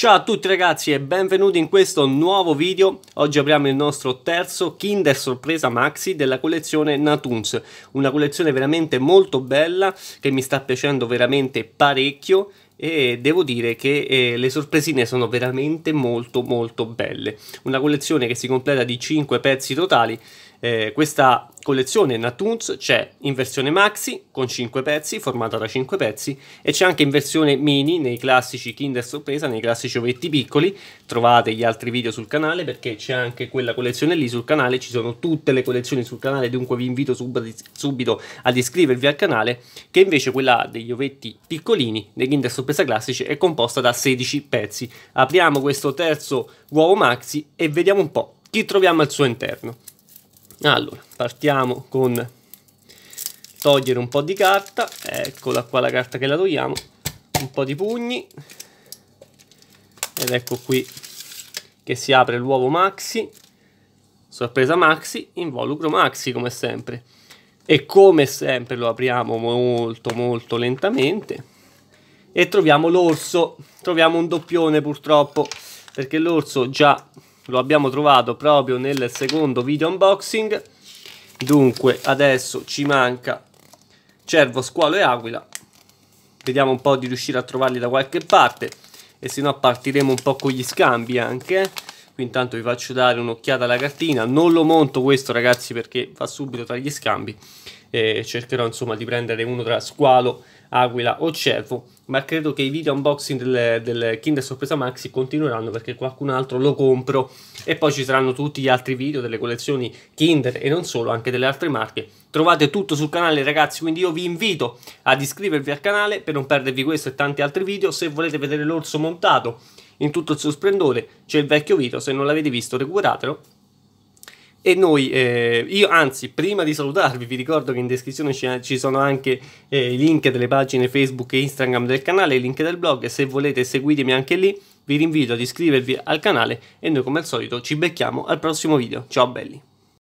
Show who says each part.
Speaker 1: Ciao a tutti ragazzi e benvenuti in questo nuovo video. Oggi apriamo il nostro terzo Kinder Sorpresa Maxi della collezione Natoons. Una collezione veramente molto bella che mi sta piacendo veramente parecchio e devo dire che eh, le sorpresine sono veramente molto molto belle. Una collezione che si completa di 5 pezzi totali eh, questa collezione Natunes c'è in versione maxi con 5 pezzi, formata da 5 pezzi, e c'è anche in versione mini nei classici Kinder Sorpresa, nei classici ovetti piccoli. Trovate gli altri video sul canale perché c'è anche quella collezione lì sul canale, ci sono tutte le collezioni sul canale, dunque vi invito subito ad iscrivervi al canale, che invece quella degli ovetti piccolini, dei Kinder Sorpresa classici, è composta da 16 pezzi. Apriamo questo terzo uovo maxi e vediamo un po' chi troviamo al suo interno. Allora, partiamo con togliere un po' di carta, eccola qua la carta che la togliamo, un po' di pugni, ed ecco qui che si apre l'uovo maxi, sorpresa maxi, involucro maxi come sempre. E come sempre lo apriamo molto molto lentamente e troviamo l'orso, troviamo un doppione purtroppo, perché l'orso già lo abbiamo trovato proprio nel secondo video unboxing dunque adesso ci manca cervo, squalo e aquila vediamo un po' di riuscire a trovarli da qualche parte e se no partiremo un po' con gli scambi anche qui intanto vi faccio dare un'occhiata alla cartina non lo monto questo ragazzi perché va subito tra gli scambi e cercherò insomma di prendere uno tra squalo e Aquila o Cervo, ma credo che i video unboxing del, del Kinder Sorpresa Maxi continueranno perché qualcun altro lo compro e poi ci saranno tutti gli altri video delle collezioni Kinder e non solo, anche delle altre marche. Trovate tutto sul canale ragazzi, quindi io vi invito ad iscrivervi al canale per non perdervi questo e tanti altri video. Se volete vedere l'orso montato in tutto il suo splendore c'è il vecchio video, se non l'avete visto recuperatelo e noi, eh, io anzi, prima di salutarvi, vi ricordo che in descrizione ci, sono anche eh, i link delle pagine Facebook e Instagram del canale, i link del blog. Se volete, seguitemi anche lì. Vi rinvito ad iscrivervi al canale e noi, come al solito, ci becchiamo al prossimo video. Ciao belli!